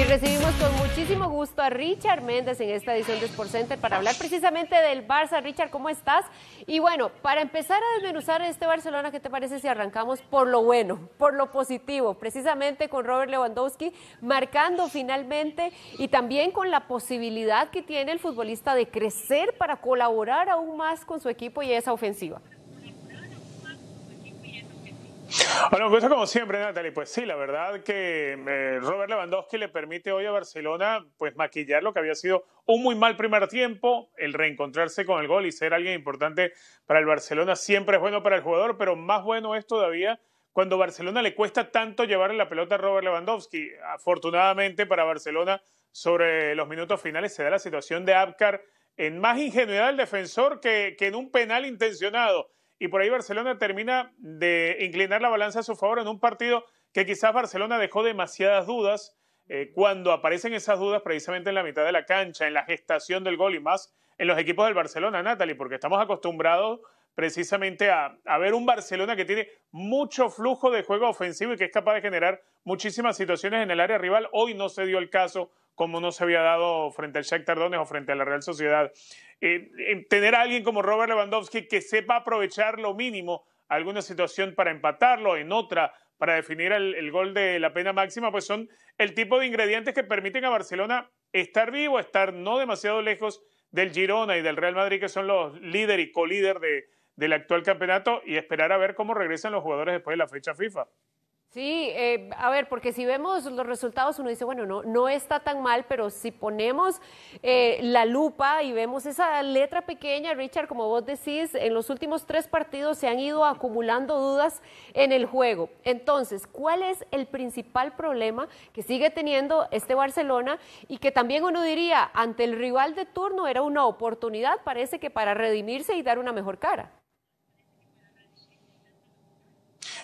Y recibimos con muchísimo gusto a Richard Méndez en esta edición de Sport Center para hablar precisamente del Barça. Richard, ¿cómo estás? Y bueno, para empezar a desmenuzar este Barcelona, ¿qué te parece si arrancamos por lo bueno, por lo positivo? Precisamente con Robert Lewandowski marcando finalmente y también con la posibilidad que tiene el futbolista de crecer para colaborar aún más con su equipo y esa ofensiva. Bueno, un pues como siempre, Natalie. Pues sí, la verdad que eh, Robert Lewandowski le permite hoy a Barcelona pues maquillar lo que había sido un muy mal primer tiempo, el reencontrarse con el gol y ser alguien importante para el Barcelona siempre es bueno para el jugador, pero más bueno es todavía cuando Barcelona le cuesta tanto llevarle la pelota a Robert Lewandowski. Afortunadamente para Barcelona, sobre los minutos finales se da la situación de Abkar en más ingenuidad del defensor que en un penal intencionado y por ahí Barcelona termina de inclinar la balanza a su favor en un partido que quizás Barcelona dejó demasiadas dudas. Eh, cuando aparecen esas dudas precisamente en la mitad de la cancha, en la gestación del gol y más en los equipos del Barcelona, Natalie, porque estamos acostumbrados precisamente a, ver un Barcelona que tiene mucho flujo de juego ofensivo y que es capaz de generar muchísimas situaciones en el área rival. Hoy no se dio el caso como no se había dado frente al Shakhtar Donetsk o frente a la Real Sociedad. Eh, eh, tener a alguien como Robert Lewandowski que sepa aprovechar lo mínimo alguna situación para empatarlo, en otra para definir el, gol de la pena máxima, pues son el tipo de ingredientes que permiten a Barcelona estar vivo, estar no demasiado lejos del Girona y del Real Madrid, que son los líder y colíder de, del actual campeonato, y esperar a ver cómo regresan los jugadores después de la fecha FIFA. Sí, eh, a ver, porque si vemos los resultados uno dice, bueno, no, no está tan mal, pero si ponemos eh, la lupa y vemos esa letra pequeña, Richard, como vos decís, en los últimos tres partidos se han ido acumulando dudas en el juego. Entonces, ¿cuál es el principal problema que sigue teniendo este Barcelona y que también uno diría, ante el rival de turno era una oportunidad, parece que para redimirse y dar una mejor cara?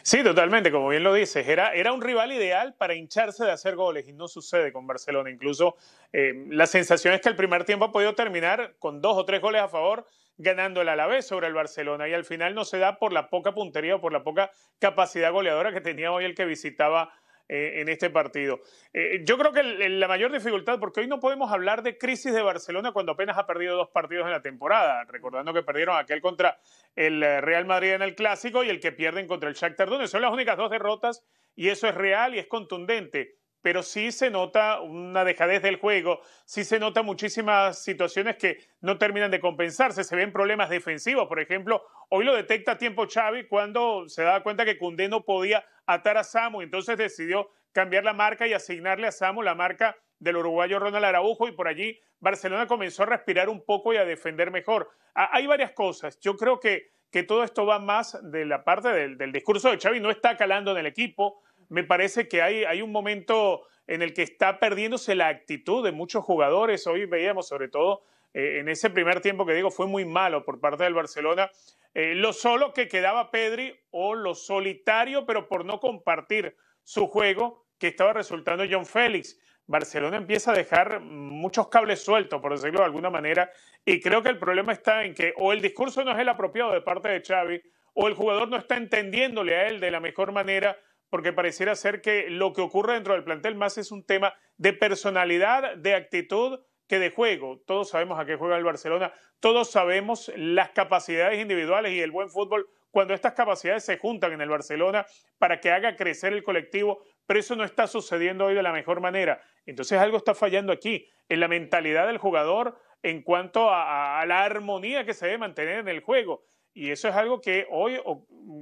Sí, totalmente, como bien lo dices, era, era un rival ideal para hincharse de hacer goles y no sucede con Barcelona. Incluso eh, la sensación es que el primer tiempo ha podido terminar con dos o tres goles a favor ganando el Alavés sobre el Barcelona y al final no se da por la poca puntería o por la poca capacidad goleadora que tenía hoy el que visitaba eh, en este partido. Eh, yo creo que la mayor dificultad, porque hoy no podemos hablar de crisis de Barcelona cuando apenas ha perdido dos partidos en la temporada, recordando que perdieron aquel contra el eh, Real Madrid en el Clásico y el que pierden contra el Shakhtar Donetsk. Son las únicas dos derrotas y eso es real y es contundente pero sí se nota una dejadez del juego, sí se nota muchísimas situaciones que no terminan de compensarse, se ven problemas defensivos, por ejemplo, hoy lo detecta a tiempo Xavi cuando se da cuenta que Cundé no podía atar a Samu, entonces decidió cambiar la marca y asignarle a Samu la marca del uruguayo Ronald Araujo y por allí Barcelona comenzó a respirar un poco y a defender mejor. Ah, hay varias cosas, yo creo que, que todo esto va más de la parte del, del discurso de Xavi, no está calando en el equipo, me parece que hay, un momento en el que está perdiéndose la actitud de muchos jugadores. Hoy veíamos, sobre todo eh, en ese primer tiempo que digo, fue muy malo por parte del Barcelona. Eh, lo solo que quedaba Pedri o lo solitario, pero por no compartir su juego que estaba resultando John Félix. Barcelona empieza a dejar muchos cables sueltos, por decirlo de alguna manera, y creo que el problema está en que o el discurso no es el apropiado de parte de Xavi, o el jugador no está entendiéndole a él de la mejor manera porque pareciera ser que lo que ocurre dentro del plantel más es un tema de personalidad, de actitud que de juego. Todos sabemos a qué juega el Barcelona, todos sabemos las capacidades individuales y el buen fútbol cuando estas capacidades se juntan en el Barcelona para que haga crecer el colectivo, pero eso no está sucediendo hoy de la mejor manera. Entonces algo está fallando aquí, en la mentalidad del jugador en cuanto a, la armonía que se debe mantener en el juego. Y eso es algo que hoy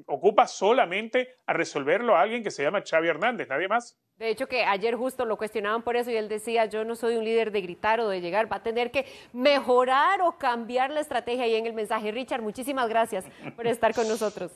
ocupa solamente a resolverlo a alguien que se llama Xavi Hernández, nadie más. De hecho, que ayer justo lo cuestionaban por eso y él decía, yo no soy un líder de gritar o de llegar, va a tener que mejorar o cambiar la estrategia y en el mensaje. Richard, muchísimas gracias por estar con nosotros.